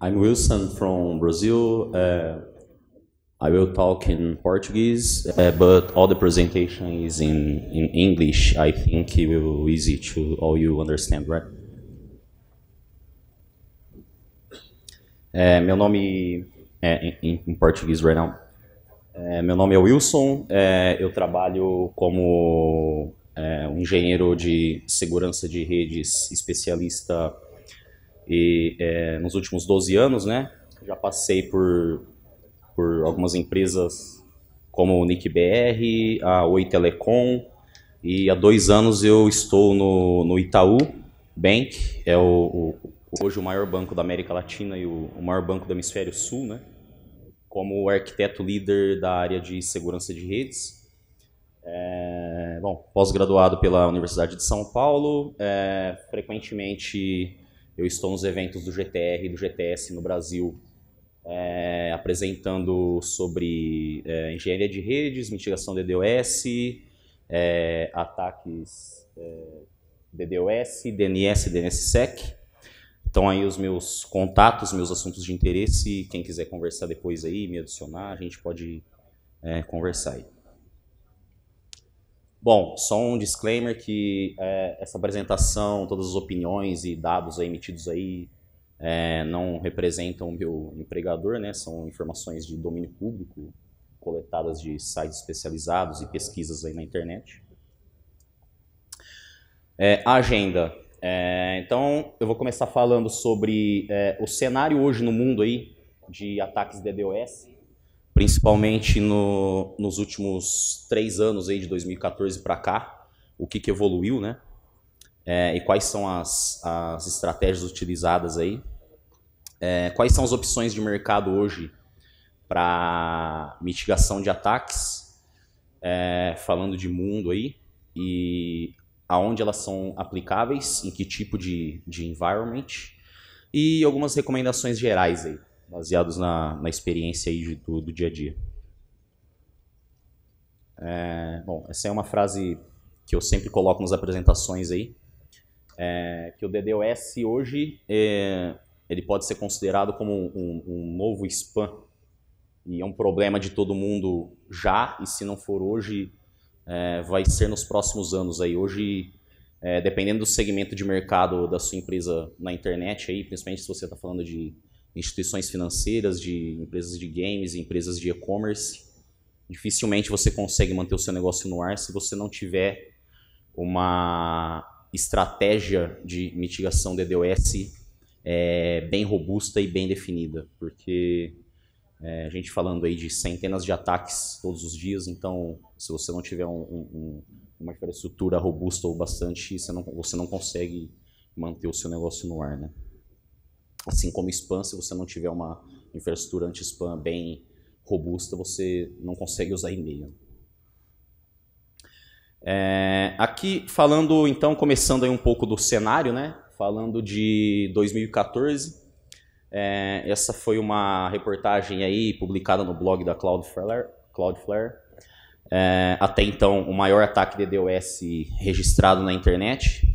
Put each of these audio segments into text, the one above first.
I'm Wilson from Brazil. Uh, I will talk in Portuguese, uh, but all the presentation is in, in English. I think it will be easy to all you understand, right? É, meu nome é em, português right now. É, meu nome é Wilson. É, eu trabalho como um engenheiro de segurança de redes, especialista e é, nos últimos 12 anos, né, já passei por, por algumas empresas como o NICBR, a Oi Telecom, e há dois anos eu estou no, no Itaú Bank, é o, o hoje o maior banco da América Latina e o, o maior banco do Hemisfério Sul, né? como arquiteto líder da área de segurança de redes. É, bom, pós-graduado pela Universidade de São Paulo, é, frequentemente eu estou nos eventos do GTR e do GTS no Brasil, é, apresentando sobre é, engenharia de redes, mitigação DDoS, é, eh, ataques DDoS, DNS, DNSSEC. Então aí os meus contatos, meus assuntos de interesse, quem quiser conversar depois aí, me adicionar, a gente pode conversar aí. Bom, só um disclaimer que é, essa apresentação, todas as opiniões e dados aí emitidos aí é, não representam o meu empregador, né? São informações de domínio público coletadas de sites especializados e pesquisas aí na internet. É, a agenda. É, então, eu vou começar falando sobre é, o cenário hoje no mundo aí de ataques DDoS principalmente no, nos últimos três anos aí de 2014 para cá, o que, que evoluiu, né? É, e quais são as, as estratégias utilizadas aí? É, quais são as opções de mercado hoje para mitigação de ataques? É, falando de mundo aí e aonde elas são aplicáveis, em que tipo de, de environment e algumas recomendações gerais aí baseados na, na experiência aí do, do dia a dia. É, bom, essa é uma frase que eu sempre coloco nas apresentações aí, é, que o DDoS hoje é, ele pode ser considerado como um, um, novo spam e é um problema de todo mundo já e se não for hoje é, vai ser nos próximos anos aí hoje é, dependendo do segmento de mercado da sua empresa na internet aí principalmente se você está falando de instituições financeiras, de empresas de games, empresas de e-commerce. Dificilmente você consegue manter o seu negócio no ar se você não tiver uma estratégia de mitigação DDoS é, bem robusta e bem definida, porque é, a gente falando aí de centenas de ataques todos os dias, então se você não tiver um, um, uma infraestrutura robusta ou bastante, você não, você não consegue manter o seu negócio no ar, né? Assim como spam, se você não tiver uma infraestrutura anti-spam bem robusta, você não consegue usar e-mail. É, aqui falando, então, começando aí um pouco do cenário, né? Falando de 2014, é, essa foi uma reportagem aí publicada no blog da Cloudflare. Cloudflare. É, até então, o maior ataque de DDoS registrado na internet.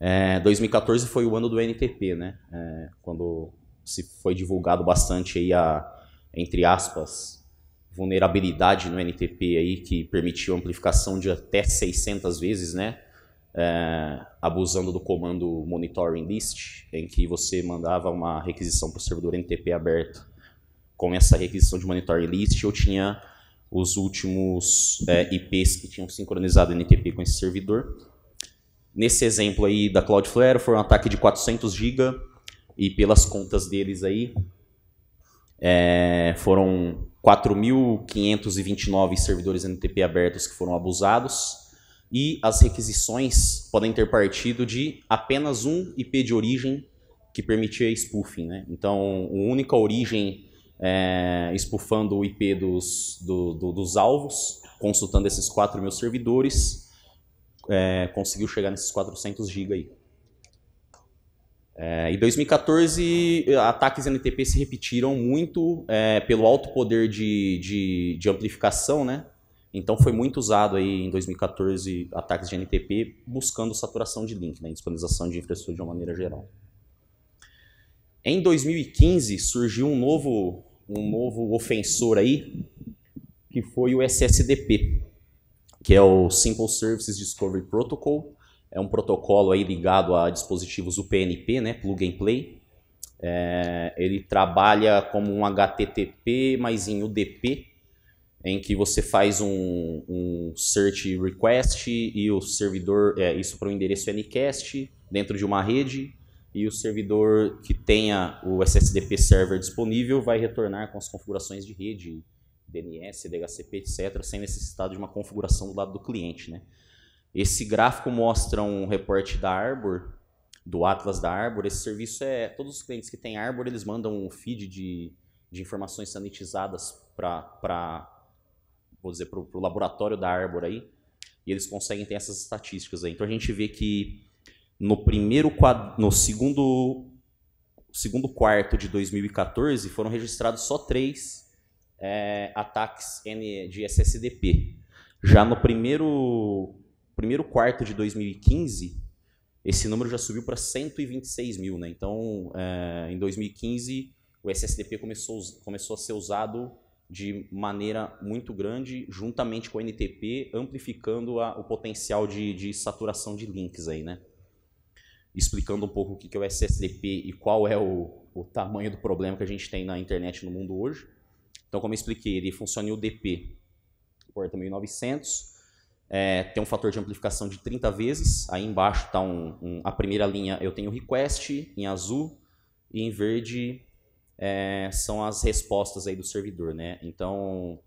É, 2014 foi o ano do NTP, né? É, quando se foi divulgado bastante aí a, entre aspas, vulnerabilidade no NTP aí que permitiu amplificação de até 600 vezes, né? É, abusando do comando monitoring list, em que você mandava uma requisição para o servidor NTP aberto. Com essa requisição de monitoring list, eu tinha os últimos é, IPs que tinham sincronizado NTP com esse servidor Nesse exemplo aí da Cloudflare, foi um ataque de 400 GB e pelas contas deles aí, é, foram 4.529 servidores NTP abertos que foram abusados e as requisições podem ter partido de apenas um IP de origem que permitia spoofing. Né? Então, a única origem é, spoofando o IP dos, do, do, dos alvos, consultando esses 4 mil servidores, é, conseguiu chegar nesses 400 GB aí. É, em 2014, ataques NTP se repetiram muito é, pelo alto poder de, de, de, amplificação, né? Então foi muito usado aí em 2014 ataques de NTP buscando saturação de link, né? disponibilização de infraestrutura de uma maneira geral. Em 2015 surgiu um novo, um novo ofensor aí, que foi o SSDP que é o Simple Services Discovery Protocol. É um protocolo aí ligado a dispositivos UPnP, né, Plug and Play. É, ele trabalha como um HTTP, mas em UDP, em que você faz um, um search request e o servidor, é, isso para o endereço Ncast, dentro de uma rede, e o servidor que tenha o SSDP server disponível vai retornar com as configurações de rede DNS, DHCP, etc., sem necessidade de uma configuração do lado do cliente. Né? Esse gráfico mostra um reporte da Arbor, do Atlas da Arbor. Esse serviço é. Todos os clientes que têm Arbor, eles mandam um feed de, de informações sanitizadas para. Vou dizer, para o laboratório da Arbor aí. E eles conseguem ter essas estatísticas aí. Então a gente vê que no primeiro quadro, no segundo segundo quarto de 2014 foram registrados só três é, ataques de SSDP. Já no primeiro, primeiro quarto de 2015, esse número já subiu para 126 mil. Né? Então, é, em 2015, o SSDP começou, começou a ser usado de maneira muito grande, juntamente com o NTP, amplificando a, o potencial de, de, saturação de links aí, né? Explicando um pouco o que é o SSDP e qual é o, o tamanho do problema que a gente tem na internet no mundo hoje. Então, como eu expliquei, ele funciona em UDP, porta 1900, é, tem um fator de amplificação de 30 vezes, aí embaixo está um, um, a primeira linha eu tenho request em azul, e em verde é, são as respostas aí do servidor, né? Então,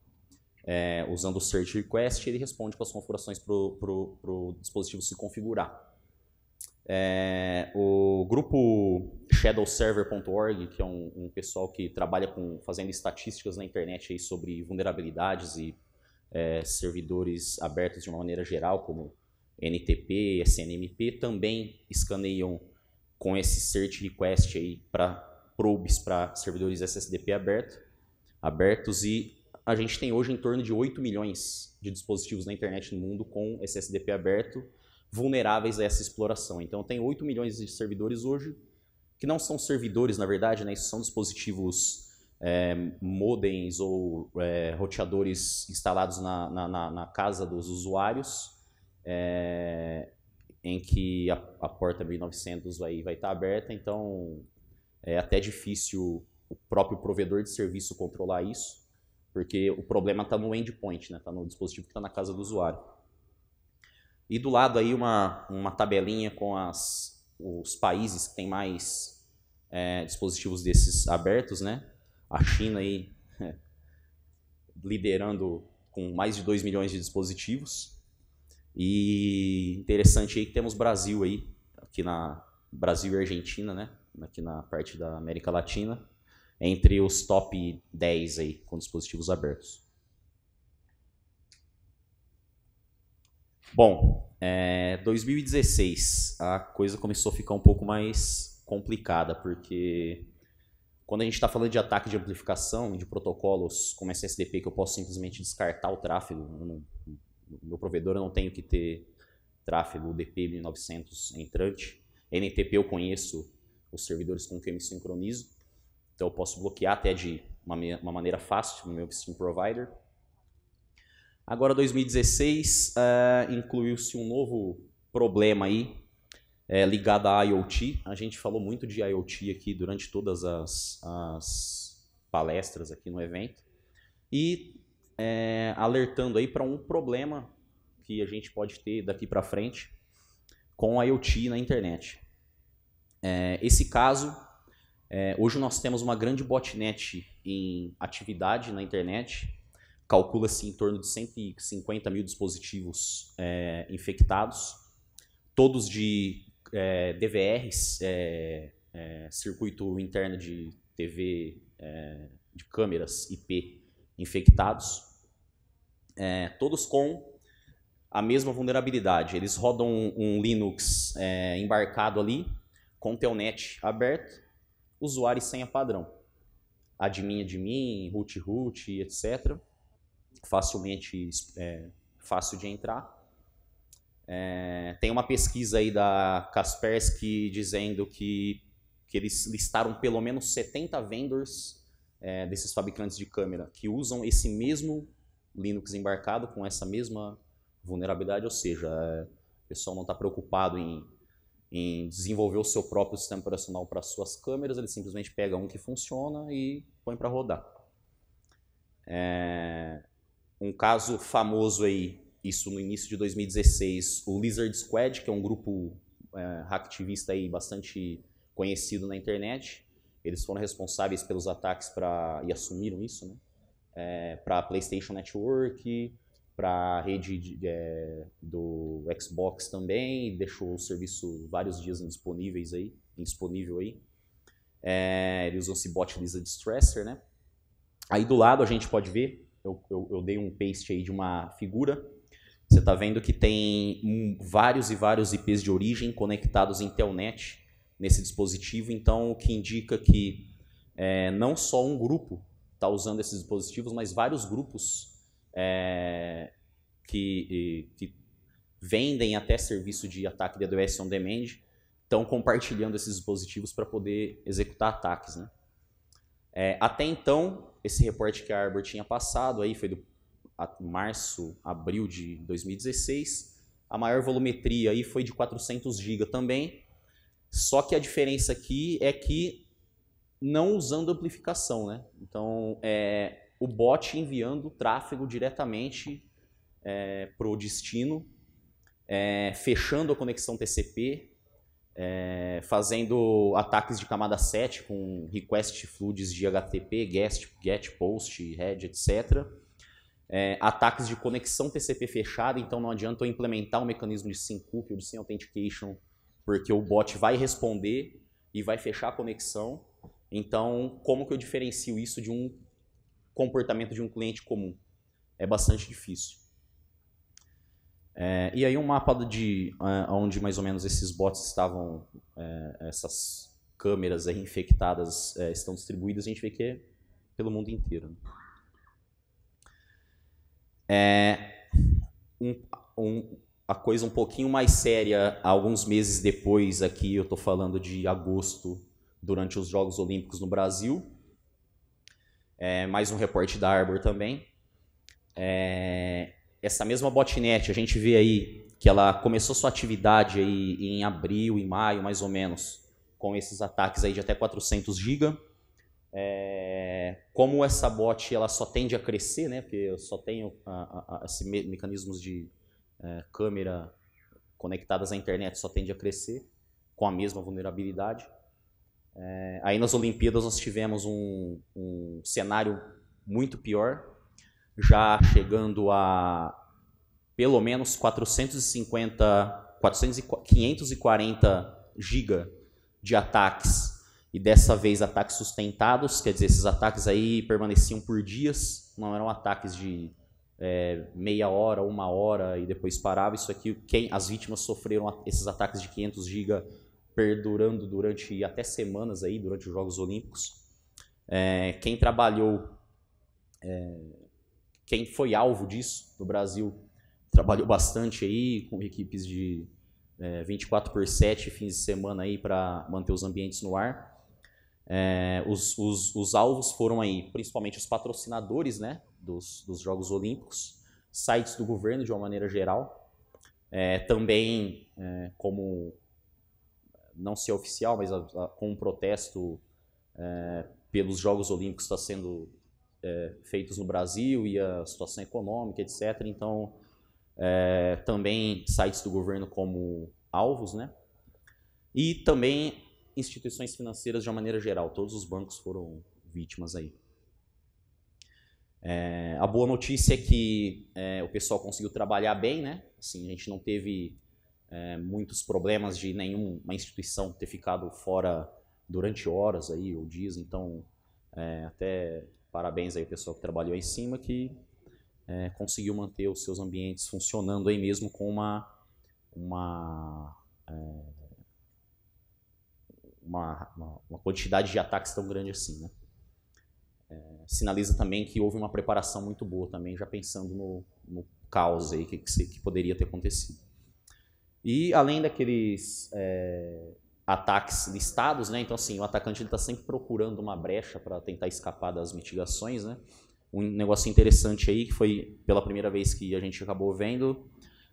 é, usando o search request, ele responde com as configurações para o dispositivo se configurar. É, o grupo shadowserver.org, que é um, um, pessoal que trabalha com fazendo estatísticas na internet aí sobre vulnerabilidades e é, servidores abertos de uma maneira geral, como NTP, SNMP, também escaneiam com esse search request aí para probes para servidores SSDP aberto, abertos e a gente tem hoje em torno de 8 milhões de dispositivos na internet no mundo com SSDP aberto, vulneráveis a essa exploração. Então tem 8 milhões de servidores hoje que não são servidores, na verdade, né? Isso são dispositivos é, modems ou é, roteadores instalados na, na, na, casa dos usuários, é, em que a, a porta 1900 vai estar tá aberta, então é até difícil o próprio provedor de serviço controlar isso, porque o problema está no endpoint, está né? Tá no dispositivo que está na casa do usuário. E do lado aí uma, uma tabelinha com as os países que têm mais é, dispositivos desses abertos, né? A China aí é, liderando com mais de 2 milhões de dispositivos. E interessante aí que temos Brasil aí, aqui na Brasil e Argentina, né? Aqui na parte da América Latina, entre os top 10 aí com dispositivos abertos. Bom, é, 2016, a coisa começou a ficar um pouco mais complicada, porque quando a gente está falando de ataque de amplificação, de protocolos como SSDP, que eu posso simplesmente descartar o tráfego, no meu provedor eu não tenho que ter tráfego DP1900 entrante. NTP eu conheço os servidores com quem eu me sincronizo, então eu posso bloquear até de uma, uma maneira fácil no meu stream provider. Agora, 2016, eh, incluiu-se um novo problema aí, é, ligado à IoT. A gente falou muito de IoT aqui durante todas as, as palestras aqui no evento. E é, alertando aí para um problema que a gente pode ter daqui para frente com IoT na internet. É, esse caso, hoje nós temos uma grande botnet em atividade na internet, calcula-se assim, em torno de 150 mil dispositivos é, infectados, todos de é, eh, DVRs, é, eh, circuito interno de TV, de câmeras IP infectados, todos com a mesma vulnerabilidade. Eles rodam um, um Linux embarcado ali, com telnet aberto, usuário e senha padrão. Admin, admin, root, root, etc facilmente é, fácil de entrar. É, tem uma pesquisa aí da Kaspersky dizendo que, que eles listaram pelo menos 70 vendors é, desses fabricantes de câmera que usam esse mesmo Linux embarcado com essa mesma vulnerabilidade, ou seja, é, o pessoal não está preocupado em, em desenvolver o seu próprio sistema operacional para suas câmeras, ele simplesmente pega um que funciona e põe para rodar. É, um caso famoso aí, isso no início de 2016, o Lizard Squad, que é um grupo é, hacktivista aí bastante conhecido na internet, eles foram responsáveis pelos ataques para e assumiram isso, né? É, para PlayStation Network, para a rede de, é, do Xbox também, deixou o serviço vários dias indisponíveis aí, indisponível aí. É, eles usam esse bot lizard Distresser, né? Aí do lado a gente pode ver eu, eu, eu dei um paste aí de uma figura. Você está vendo que tem vários e vários IPs de origem conectados em telnet nesse dispositivo, então o que indica que é, não só um grupo está usando esses dispositivos, mas vários grupos é, que, que, vendem até serviço de ataque de AWS on demand estão compartilhando esses dispositivos para poder executar ataques. Né? É, até então, esse reporte que a Arbor tinha passado aí foi do a, março, abril de 2016. A maior volumetria aí foi de 400 GB também. Só que a diferença aqui é que não usando amplificação, né? Então, é, o bot enviando o tráfego diretamente é, para o destino, é, fechando a conexão TCP, é, fazendo ataques de camada 7 com request floods de HTTP, guest, get, post, head, etc. É, ataques de conexão TCP fechada, então não adianta eu implementar o um mecanismo de sync cookie ou de sync authentication, porque o bot vai responder e vai fechar a conexão. Então, como que eu diferencio isso de um comportamento de um cliente comum? É bastante difícil. É, e aí um mapa de uh, onde mais ou menos esses bots estavam, uh, essas câmeras infectadas uh, estão distribuídas, a gente vê que é pelo mundo inteiro. Né? É, um, um, a coisa um pouquinho mais séria, alguns meses depois, aqui eu estou falando de agosto, durante os Jogos Olímpicos no Brasil. É, mais um reporte da Arbor também. É, essa mesma botnet, a gente vê aí que ela começou sua atividade aí em abril, em maio, mais ou menos, com esses ataques aí de até 400 GB. É, como essa bot ela só tende a crescer, né? Porque eu só tenho a, me mecanismos de é, câmera conectadas à internet só tende a crescer com a mesma vulnerabilidade. É, aí nas Olimpíadas nós tivemos um, um cenário muito pior, já chegando a pelo menos 450, 400, 540 giga de ataques e dessa vez ataques sustentados, quer dizer, esses ataques aí permaneciam por dias, não eram ataques de é, meia hora, uma hora e depois parava. Isso aqui, quem, as vítimas sofreram esses ataques de 500 giga perdurando durante até semanas aí, durante os Jogos Olímpicos. É, quem trabalhou é, quem foi alvo disso no Brasil trabalhou bastante aí com equipes de é, 24 por 7 fins de semana aí para manter os ambientes no ar. É, os, os, os, alvos foram aí, principalmente os patrocinadores né, dos, dos Jogos Olímpicos, sites do governo de uma maneira geral, é, também é, como não ser oficial, mas a, a, com um protesto é, pelos Jogos Olímpicos está sendo é, feitos no Brasil e a situação econômica, etc. Então, é, também sites do governo como alvos, né? E também instituições financeiras de uma maneira geral. Todos os bancos foram vítimas aí. É, a boa notícia é que é, o pessoal conseguiu trabalhar bem, né? Assim, a gente não teve é, muitos problemas de nenhuma instituição ter ficado fora durante horas aí ou dias, então até Parabéns aí ao pessoal que trabalhou em cima, que é, conseguiu manter os seus ambientes funcionando aí mesmo com uma, uma, é, uma, uma, uma, quantidade de ataques tão grande assim, né? É, sinaliza também que houve uma preparação muito boa também, já pensando no, no caos aí que, que, que poderia ter acontecido. E além daqueles é, ataques listados, né? Então, assim, o atacante está sempre procurando uma brecha para tentar escapar das mitigações, né? Um negócio interessante aí, que foi pela primeira vez que a gente acabou vendo,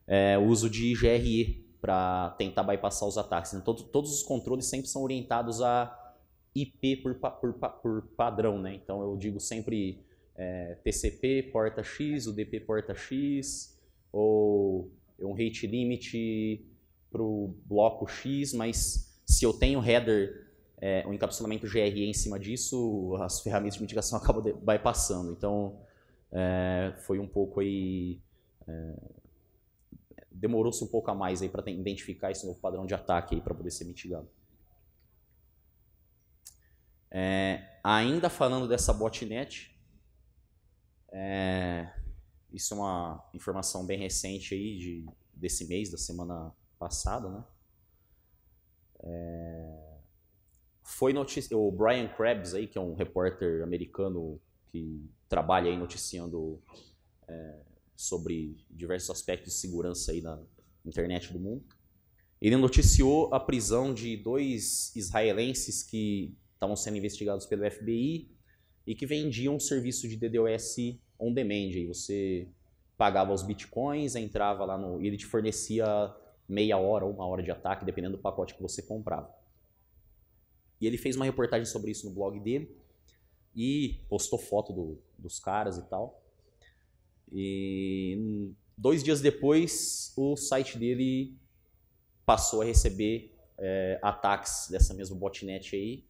é o uso de GRE para tentar bypassar os ataques. Então, todo, todos os controles sempre são orientados a IP por, por, por padrão, né? Então, eu digo sempre é, TCP porta X, UDP porta X, ou um rate limit para o bloco X, mas se eu tenho header, é, um encapsulamento GRE em cima disso, as ferramentas de mitigação acabam de, bypassando. Então, é, foi um pouco aí... É, Demorou-se um pouco a mais aí para identificar esse novo padrão de ataque para poder ser mitigado. É, ainda falando dessa botnet, é, isso é uma informação bem recente aí de, desse mês, da semana passada, né? É... Foi notícia, o Brian Krebs aí, que é um repórter americano que trabalha aí noticiando é, sobre diversos aspectos de segurança aí na internet do mundo. Ele noticiou a prisão de dois israelenses que estavam sendo investigados pelo FBI e que vendiam um serviço de DDoS on demand. Aí você pagava os bitcoins, entrava lá no, e ele te fornecia meia hora ou uma hora de ataque, dependendo do pacote que você comprava. E ele fez uma reportagem sobre isso no blog dele e postou foto do, dos caras e tal. E dois dias depois, o site dele passou a receber é, ataques dessa mesma botnet aí,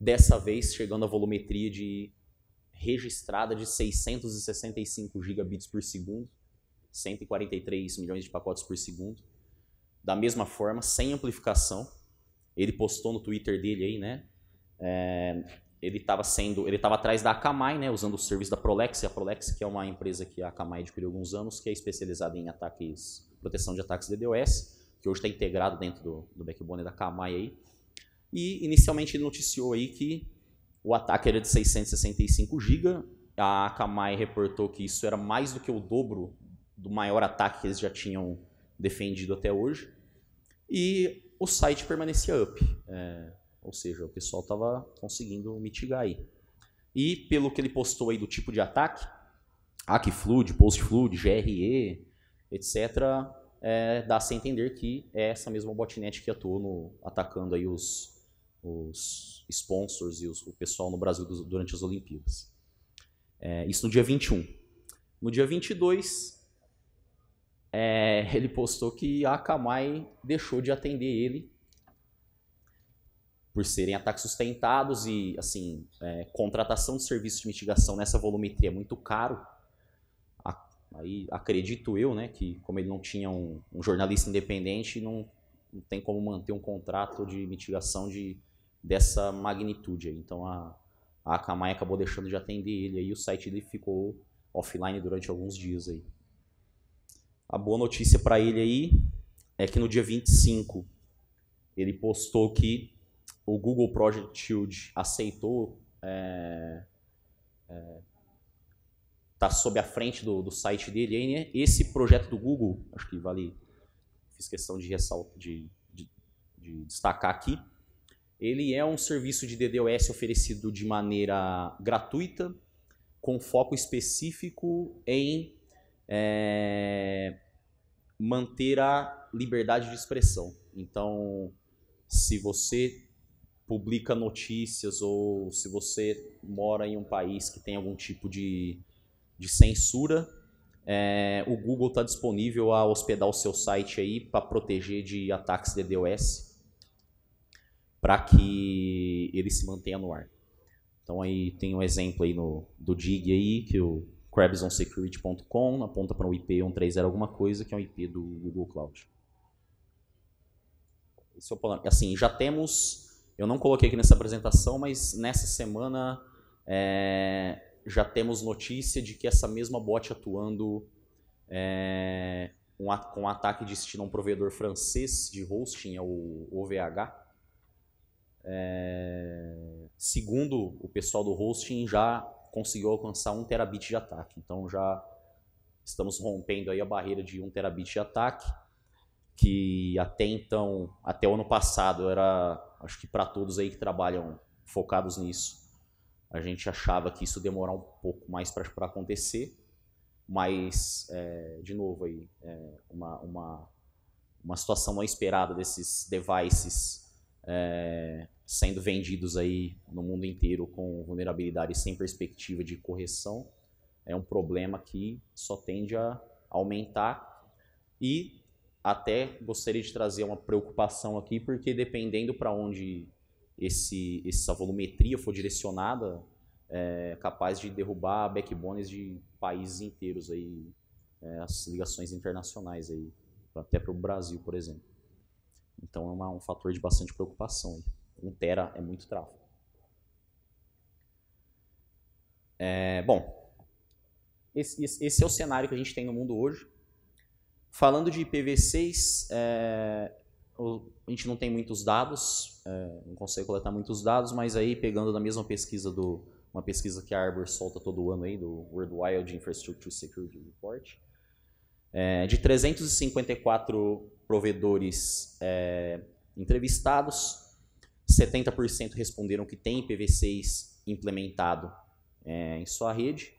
dessa vez chegando a volumetria de registrada de 665 gigabits por segundo, 143 milhões de pacotes por segundo da mesma forma, sem amplificação. Ele postou no Twitter dele aí, né? É, ele estava sendo, ele estava atrás da Akamai, né? Usando o serviço da Prolex. A Prolex que é uma empresa que a Akamai adquiriu há alguns anos, que é especializada em ataques, proteção de ataques DDoS, que hoje está integrado dentro do, do backbone da Akamai aí. E inicialmente ele noticiou aí que o ataque era de 665 GB. A Akamai reportou que isso era mais do que o dobro do maior ataque que eles já tinham defendido até hoje. E o site permanecia up, é, ou seja, o pessoal estava conseguindo mitigar aí. E pelo que ele postou aí do tipo de ataque, AcFlood, PostFlood, GRE, etc., é, dá -se a entender que é essa mesma botnet que atuou no, atacando aí os, os sponsors e os, o pessoal no Brasil dos, durante as Olimpíadas. É, isso no dia 21. No dia 22, é, ele postou que a Akamai deixou de atender ele por serem ataques sustentados e, assim, é, contratação de serviços de mitigação nessa volumetria é muito caro. Aí acredito eu, né, que como ele não tinha um, um jornalista independente, não, não, tem como manter um contrato de mitigação de, dessa magnitude. Aí. Então a, a Akamai acabou deixando de atender ele aí, o site dele ficou offline durante alguns dias aí. A boa notícia para ele aí é que no dia 25 ele postou que o Google Project Shield aceitou é, é, tá sob a frente do, do site dele aí, né? Esse projeto do Google, acho que vale, fiz questão de de, de, de, destacar aqui. Ele é um serviço de DDoS oferecido de maneira gratuita, com foco específico em é, manter a liberdade de expressão. Então, se você publica notícias ou se você mora em um país que tem algum tipo de, de censura, é, o Google está disponível a hospedar o seu site aí para proteger de ataques de DDoS para que ele se mantenha no ar. Então aí tem um exemplo aí no, do Dig aí que o crabsonsecurity.com, aponta para um IP 130 alguma coisa, que é um IP do Google Cloud. Esse é o plano. Assim, já temos, eu não coloquei aqui nessa apresentação, mas nessa semana é, já temos notícia de que essa mesma bot atuando é, um, com um ataque de a um provedor francês de hosting, é o OVH, é, segundo o pessoal do hosting, já conseguiu alcançar 1 terabit de ataque. Então já estamos rompendo aí a barreira de 1 terabit de ataque, que até então, até o ano passado, era, acho que para todos aí que trabalham focados nisso, a gente achava que isso demorar um pouco mais para acontecer, mas, é, de novo, aí, é uma, uma, uma situação não esperada desses devices é, sendo vendidos aí no mundo inteiro com vulnerabilidade sem perspectiva de correção. É um problema que só tende a aumentar e até gostaria de trazer uma preocupação aqui, porque dependendo para onde esse, essa volumetria for direcionada, é capaz de derrubar backbones de países inteiros aí, é, as ligações internacionais aí, até para o Brasil, por exemplo. Então é uma, um fator de bastante preocupação. Um tera é muito tráfego. É, bom, esse, esse, é o cenário que a gente tem no mundo hoje. Falando de IPv6, é, a gente não tem muitos dados, é, não consegue coletar muitos dados, mas aí pegando da mesma pesquisa do uma pesquisa que a Arbor solta todo ano aí do World Wide Infrastructure Security Report, é, de 354 provedores é, entrevistados, 70% responderam que tem IPv6 implementado é, em sua rede.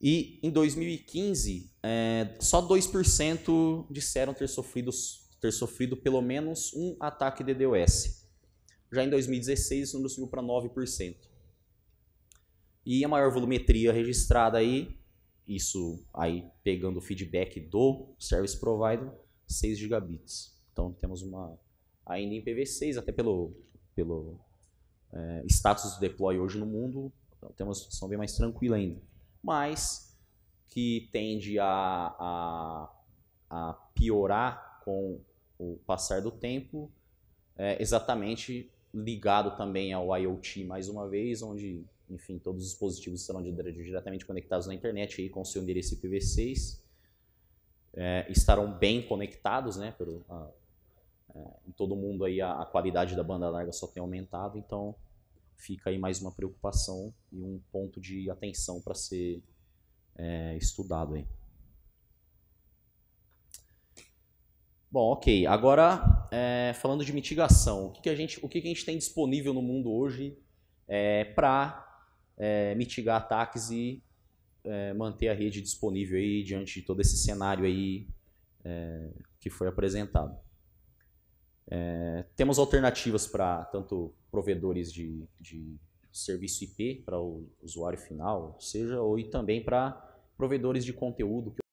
E em 2015, é, só 2% disseram ter sofrido, ter sofrido pelo menos um ataque DDoS. Já em 2016, o número subiu para 9%. E a maior volumetria registrada aí isso aí pegando o feedback do service provider, 6 gigabits. Então temos uma ainda em IPv6, até pelo, pelo é, status do deploy hoje no mundo, então, temos uma situação bem mais tranquila ainda. Mas que tende a, a, a piorar com o passar do tempo, é, exatamente ligado também ao IoT mais uma vez, onde enfim, todos os dispositivos estarão diretamente conectados na internet aí com o seu endereço IPv6. É, estarão bem conectados, né? Pelo, a, é, em todo mundo aí a, a, qualidade da banda larga só tem aumentado, então fica aí mais uma preocupação e um ponto de atenção para ser é, estudado aí. Bom, ok. Agora, é, falando de mitigação, o que, que a gente, o que, que, a gente tem disponível no mundo hoje é, para é, mitigar ataques e é, manter a rede disponível aí diante de todo esse cenário aí é, que foi apresentado. É, temos alternativas para tanto provedores de, de serviço IP para o usuário final, seja ou e também para provedores de conteúdo que